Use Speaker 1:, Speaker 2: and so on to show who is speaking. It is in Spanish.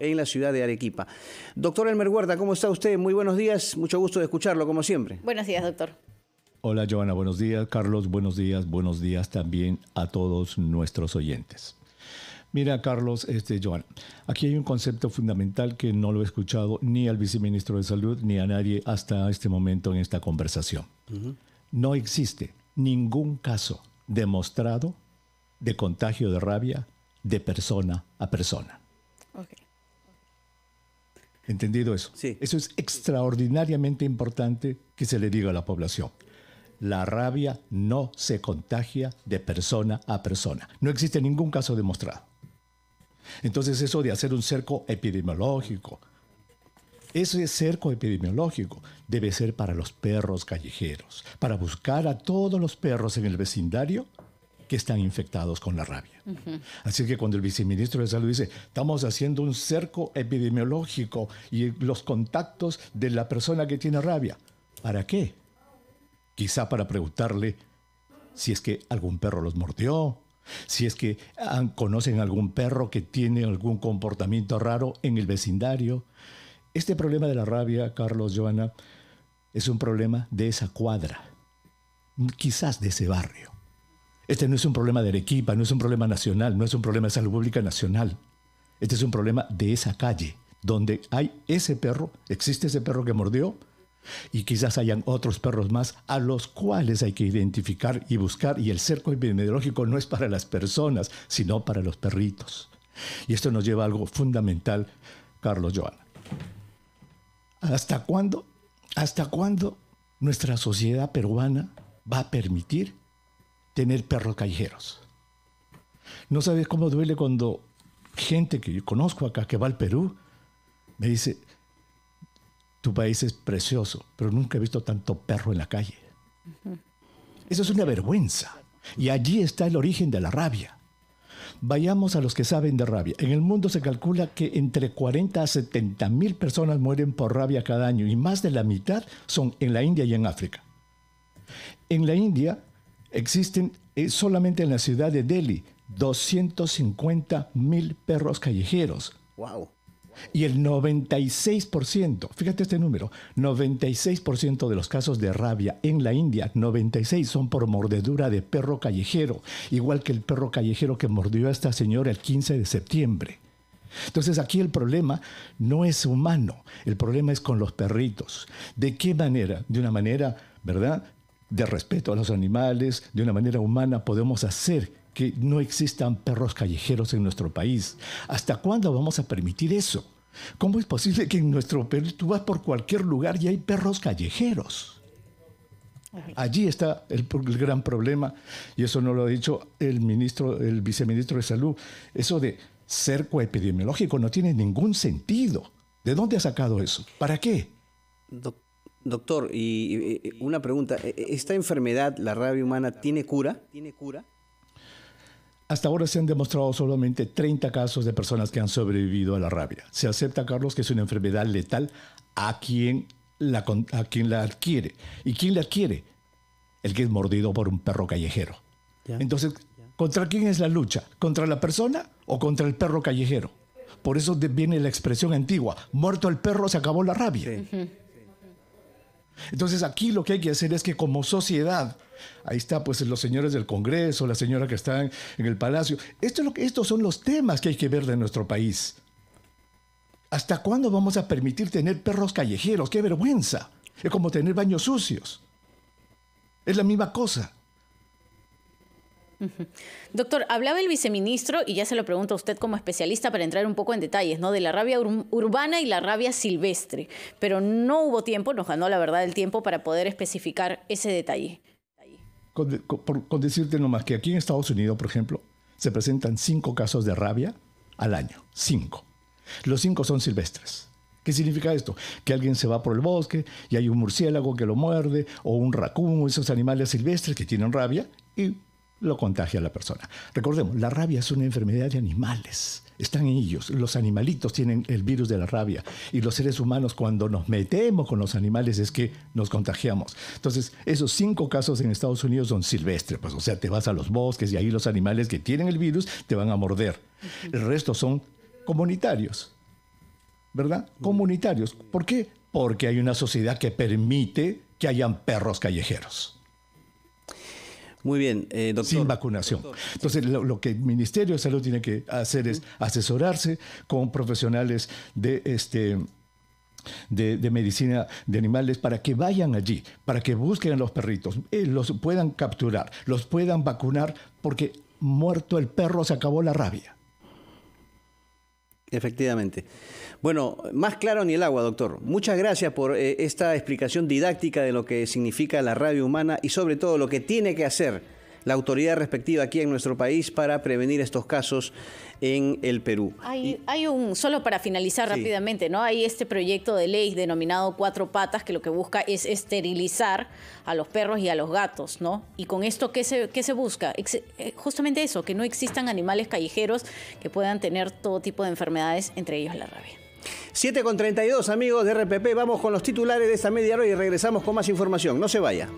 Speaker 1: en la ciudad de Arequipa. Doctor Elmer Huerta, ¿cómo está usted? Muy buenos días, mucho gusto de escucharlo, como siempre. Buenos días, doctor. Hola, Joana, buenos días. Carlos, buenos días. Buenos días también a todos nuestros oyentes. Mira, Carlos, este, Joan, aquí hay un concepto fundamental que no lo he escuchado ni al viceministro de Salud ni a nadie hasta este momento en esta conversación. No existe ningún caso demostrado de contagio de rabia de persona a persona. ¿Entendido eso? Sí. Eso es extraordinariamente importante que se le diga a la población. La rabia no se contagia de persona a persona. No existe ningún caso demostrado. Entonces eso de hacer un cerco epidemiológico, ese cerco epidemiológico debe ser para los perros callejeros, para buscar a todos los perros en el vecindario que están infectados con la rabia. Así que cuando el viceministro de Salud dice, estamos haciendo un cerco epidemiológico y los contactos de la persona que tiene rabia, ¿para qué? Quizá para preguntarle si es que algún perro los mordió, si es que ah, conocen algún perro que tiene algún comportamiento raro en el vecindario. Este problema de la rabia, Carlos, Joana, es un problema de esa cuadra, quizás de ese barrio. Este no es un problema de Arequipa, no es un problema nacional, no es un problema de salud pública nacional. Este es un problema de esa calle, donde hay ese perro, existe ese perro que mordió, y quizás hayan otros perros más a los cuales hay que identificar y buscar, y el cerco epidemiológico no es para las personas, sino para los perritos. Y esto nos lleva a algo fundamental, Carlos Joana. ¿Hasta cuándo? ¿Hasta cuándo nuestra sociedad peruana va a permitir tener perros callejeros. No sabes cómo duele cuando gente que yo conozco acá, que va al Perú, me dice, tu país es precioso, pero nunca he visto tanto perro en la calle. Eso es una vergüenza. Y allí está el origen de la rabia. Vayamos a los que saben de rabia. En el mundo se calcula que entre 40 a 70 mil personas mueren por rabia cada año y más de la mitad son en la India y en África. En la India Existen eh, solamente en la ciudad de Delhi 250 mil perros callejeros. ¡Wow! Y el 96%, fíjate este número, 96% de los casos de rabia en la India, 96 son por mordedura de perro callejero, igual que el perro callejero que mordió a esta señora el 15 de septiembre. Entonces aquí el problema no es humano, el problema es con los perritos. ¿De qué manera? De una manera, ¿verdad? de respeto a los animales, de una manera humana, podemos hacer que no existan perros callejeros en nuestro país. ¿Hasta cuándo vamos a permitir eso? ¿Cómo es posible que en nuestro país tú vas por cualquier lugar y hay perros callejeros? Allí está el, gran problema, y eso no lo ha dicho el ministro, el viceministro de Salud. Eso de cerco epidemiológico no tiene ningún sentido. ¿De dónde ha sacado eso? ¿Para qué? Doctor Doctor, y, una pregunta, ¿e, e, ¿esta enfermedad, la rabia humana, tiene cura? ¿Tiene cura? Hasta ahora se han demostrado solamente 30 casos de personas que han sobrevivido a la rabia. Se acepta, Carlos, que es una enfermedad letal a quien la, quien la adquiere. ¿Y quién la adquiere? El que es mordido por un perro callejero. Entonces, ¿contra quién es la lucha? ¿Contra la persona o contra el perro callejero? Por eso viene la expresión antigua, muerto el perro se acabó la rabia. Entonces aquí lo que hay que hacer es que como sociedad, ahí está pues los señores del Congreso, la señora que está en, el Palacio, esto es lo que, estos son los temas que hay que ver de nuestro país. ¿Hasta cuándo vamos a permitir tener perros callejeros? ¡Qué vergüenza! Es como tener baños sucios. Es la misma cosa. Doctor, hablaba el viceministro, y ya se lo pregunto a usted como especialista para entrar un poco en detalles, ¿no? De la rabia urbana y la rabia silvestre. Pero no hubo tiempo, nos ganó la verdad el tiempo para poder especificar ese detalle. Con, decirte nomás que aquí en Estados Unidos, por ejemplo, se presentan cinco casos de rabia al año. Cinco. Los cinco son silvestres. ¿Qué significa esto? Que alguien se va por el bosque y hay un murciélago que lo muerde o un racún, esos animales silvestres que tienen rabia y lo contagia a la persona. Recordemos, la rabia es una enfermedad de animales. Están en ellos. Los animalitos tienen el virus de la rabia. Y los seres humanos, cuando nos metemos con los animales, es que nos contagiamos. Entonces, esos cinco casos en Estados Unidos son silvestres. Pues, o sea, te vas a los bosques y ahí los animales que tienen el virus te van a morder. El resto son comunitarios. ¿Verdad? Comunitarios. ¿Por qué? Porque hay una sociedad que permite que hayan perros callejeros. Muy bien, eh, doctor. Sin vacunación. Entonces, lo, que el Ministerio de Salud tiene que hacer es asesorarse con profesionales de este. De, medicina de animales para que vayan allí, para que busquen a los perritos, eh, los puedan capturar, los puedan vacunar, porque muerto el perro se acabó la rabia. Efectivamente. Bueno, más claro ni el agua, doctor. Muchas gracias por eh, esta explicación didáctica de lo que significa la radio humana y sobre todo lo que tiene que hacer la autoridad respectiva aquí en nuestro país para prevenir estos casos en el Perú. Hay, hay un, solo para finalizar rápidamente, ¿no? Hay este proyecto de ley denominado Cuatro Patas que lo que busca es esterilizar a los perros y a los gatos, ¿no? Y con esto, ¿qué se, se busca? Eh, justamente eso, que no existan animales callejeros que puedan tener todo tipo de enfermedades, entre ellos la rabia. 7 con 32 amigos de RPP, vamos con los titulares de esta media hora y regresamos con más información. No se vaya.